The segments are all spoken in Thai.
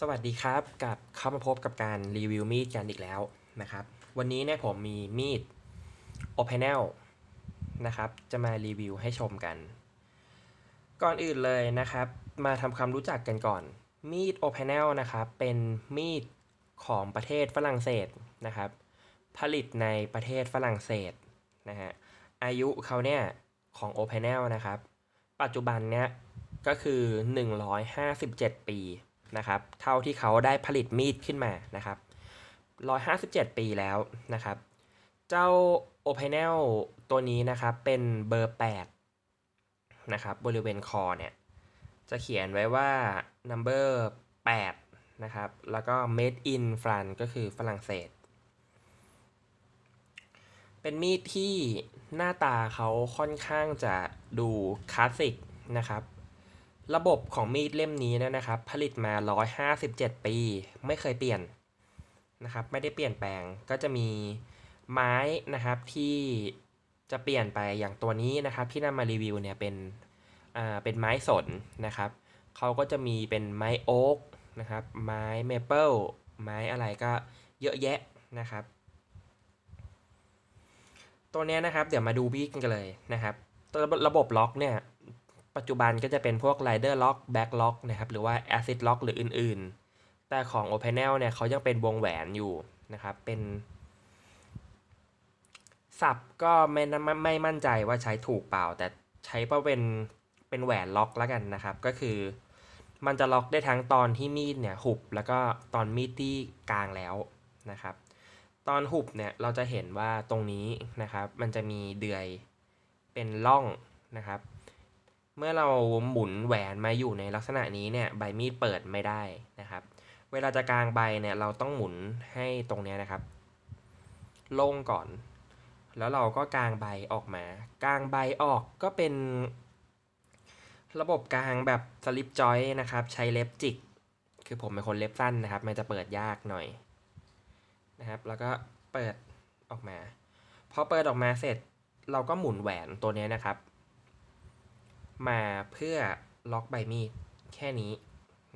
สวัสดีครับกับเข้ามาพบกับการรีวิวมีดกันอีกแล้วนะครับ วันนี้เนี่ยผมมีมีด o p e n e l นะครับจะมารีวิวให้ชมกัน ก่อนอื่นเลยนะครับ มาทำความรู้จักกันก่อน มีด o p e n e l นะครับเป็นมีดของประเทศฝรั่งเศสนะครับผลิตในประเทศฝรั่งเศสนะฮะอายุเขาเนี่ยของ o p e n e l นะครับ ปัจจุบันเนี่ยก็คือ 157 ปีนะครับ เท่าที่เขาได้ผลิตมีดขึ้นมา นะครับ157 ปีแล้วนะครับ เจ้าโอเพนเนลตัวนี้นะครับ เป็นเบอร์8นะครับ บริเวณคอเนี่ย จะเขียนไว้ว่า number 8นะครับ แล้วก็ made in France ก็คือฝรั่งเศส เป็นมีดที่หน้าตาเขาค่อนข้างจะดูคลาสสิกนะครับระบบของมีดเล่มนี้นะครับผลิตมา 157 ปี ไม่เคยเปลี่ยนนะครับ ไม่ได้เปลี่ยนแปลงก็จะมีไม้นะครับที่จะเปลี่ยนไปอย่างตัวนี้นะครับ ที่นำมารีวิวเนี่ยเป็นอ่าเป็นไม้สนนะครับเขาก็จะมีเป็นไม้โอ๊กนะครับไม้เมเปิลไม้อะไรก็เยอะแยะนะครับ ตัวนี้นะครับเดี๋ยวมาดูบีนกันเลยนะครับระบบล็อกเนี่ยปัจจุบันก็จะเป็นพวก l i d e r Lock Back Lock นะครับหรือว่า Acid Lock หรืออื่นๆ แต่ของ Openel เนี่ยเขายังเป็นวงแหวนอยู่นะครับเป็น สับก็ไม่ไม่มั่นใจว่าใช้ถูกเปล่า แต่ใช้เพราะเป็นเป็นแหวนล็อกแล้วกันนะครับ ก็คือมันจะล็อกได้ทั้งตอนที่มีดเนี่ยหุบ แล้วก็ตอนมีดที่กลางแล้วนะครับ ตอนหุบเนี่ยเราจะเห็นว่าตรงนี้นะครับ มันจะมีเดือยเป็นร่องนะครับเมื่อเราหมุนแหวนมาอยู่ในลักษณะนี้เนี่ยใบมีดเปิดไม่ได้นะครับ เวลาจะกางใบเนี่ย เราต้องหมุนให้ตรงนี้นะครับ ลงก่อน แล้วเราก็กางใบออกมา กางใบออกก็เป็นระบบกางแบบสลิปจอยนะครับ ใช้เล็บจิก คือผมเป็นคนเล็บสั้นนะครับมันจะเปิดยากหน่อยนะครับ แล้วก็เปิดออกมา พอเปิดออกมาเสร็จเราก็หมุนแหวนตัวนี้นะครับมาเพื่อล็อกใบมีดแค่นี้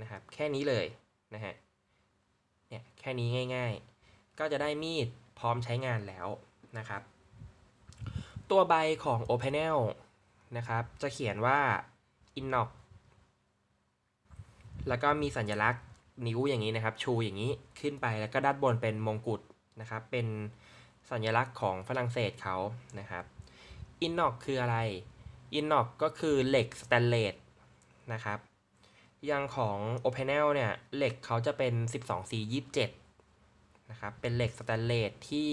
นะครับแค่นี้เลยนะฮะเนี่ยแค่นี้ง่ายๆ ก็จะได้มีดพร้อมใช้งานแล้วนะครับ ตัวใบของ Openel นะครับจะเขียนว่า i n o x แล้วก็มีสัญลักษณ์นิ้วอย่างนี้นะครับชูอย่างนี้ขึ้นไปแล้วก็ด้านบนเป็นมงกุฎนะครับเป็นสัญลักษณ์ของฝรั่งเศสเขานะครับ i n o x คืออะไรอินน็อกก็คือเหล็กสแตนเลสนะครับ อย่างของ o p e n e l เนี่ยเหล็กเขาจะเป็น 12 C 27นะครับ เป็นเหล็กสแตนเลสที่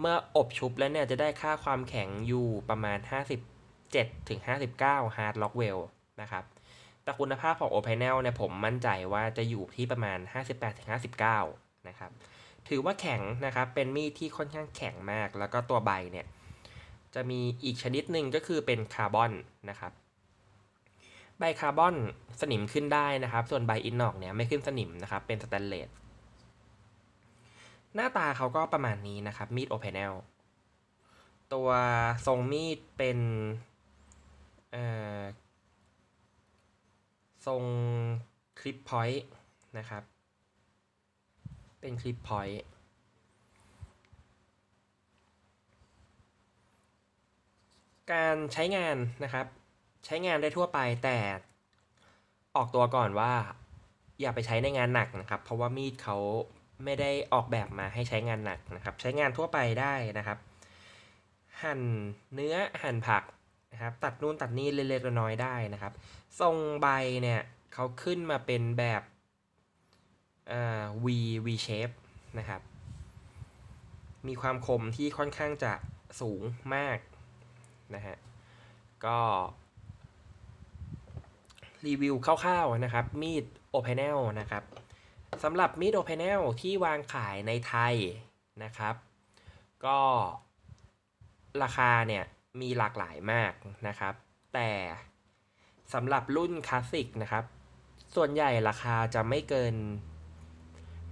เมื่ออบชุบแล้วเนี่ยจะได้ค่าความแข็งอยู่ประมาณ 57ถึง59 hard lockwell นะครับ แต่คุณภาพของ o p e n e l เนี่ยผมมั่นใจว่าจะอยู่ที่ประมาณ 58ถึง59นะครับ ถือว่าแข็งนะครับ เป็นมีดที่ค่อนข้างแข็งมากแล้วก็ตัวใบเนี่ยจะมีอีกชนิดหนึ่งก็คือเป็นคาร์บอนนะครับ ใบคาร์บอนสนิมขึ้นได้นะครับ ส่วนใบอินนอกเนี่ยไม่ขึ้นสนิมนะครับ เป็นสแตนเลส หน้าตาเขาก็ประมาณนี้นะครับ มีดโอเพนเอลตัวทรงมีดเป็นทรงคลิปพอยต์นะครับ เป็นคลิปพอยต์การใช้งานนะครับใช้งานได้ทั่วไปแต่ออกตัวก่อนว่าอย่าไปใช้ในงานหนักนะครับ เพราะว่ามีดเขาไม่ได้ออกแบบมาให้ใช้งานหนักนะครับ ใช้งานทั่วไปได้นะครับหั่นเนื้อหั่นผักนะครับตัดนู่นตัดนี่เล็กๆน้อยๆได้นะครับ ทรงใบเนี่ยเขาขึ้นมาเป็นแบบอ่า V V shape นะครับมีความคมที่ค่อนข้างจะสูงมากนะฮะก็รีวิวคร่าวๆนะครับมีดโอเพนเนลนะครับสำหรับมีดโอเพนเนลที่วางขายในไทยนะครับ ก็ราคาเนี่ยมีหลากหลายมากนะครับ แต่สำหรับรุ่นคลาสสิกนะครับส่วนใหญ่ราคาจะไม่เกิน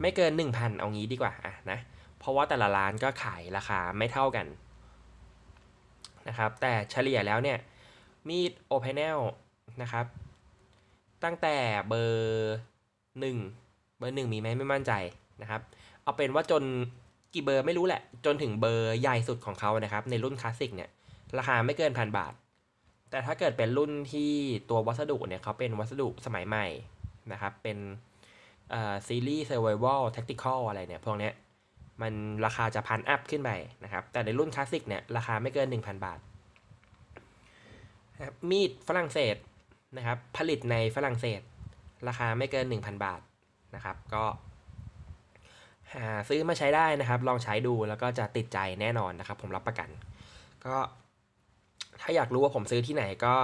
ไม่เกิน1,000เอางี้ดีกว่าอะนะเพราะว่าแต่ละร้านก็ขายราคาไม่เท่ากันนะครับแต่เฉลี่ยแล้วเนี่ยมีดโอเพน l นะครับตั้งแต่เบอร์ 1 เบอร์ 1 มีไหมไม่มั่นใจนะครับเอาเป็นว่าจนกี่เบอร์ไม่รู้แหละ จนถึงเบอร์ใหญ่สุดของเขานะครับในรุ่นคลาสสิกเนี่ยราคาไม่เกินพันบาท แต่ถ้าเกิดเป็นรุ่นที่ตัววัสดุเนี่ยเขาเป็นวัสดุสมัยใหม่นะครับเป็นซีรีส์เอร์ v i ว a ล t a คติคอลอะไรเนี่ยพวกเนี้ยมันราคาจะพันอัพขึ้นไปนะครับ แต่ในรุ่นคลาสสิกเนี่ยราคาไม่เกิน 1,000 บาทมีดฝรั่งเศสนะครับผลิตในฝรั่งเศส ราคาไม่เกิน 1,000 บาทนะครับ ก็หาซื้อมาใช้ได้นะครับ ลองใช้ดูแล้วก็จะติดใจแน่นอนนะครับ ผมรับประกัน ก็ถ้าอยากรู้ว่าผมซื้อที่ไหนก็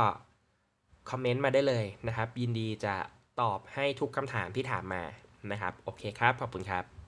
คอมเมนต์มาได้เลยนะครับ ยินดีจะตอบให้ทุกคำถามที่ถามมานะครับโอเคครับ ขอบคุณครับ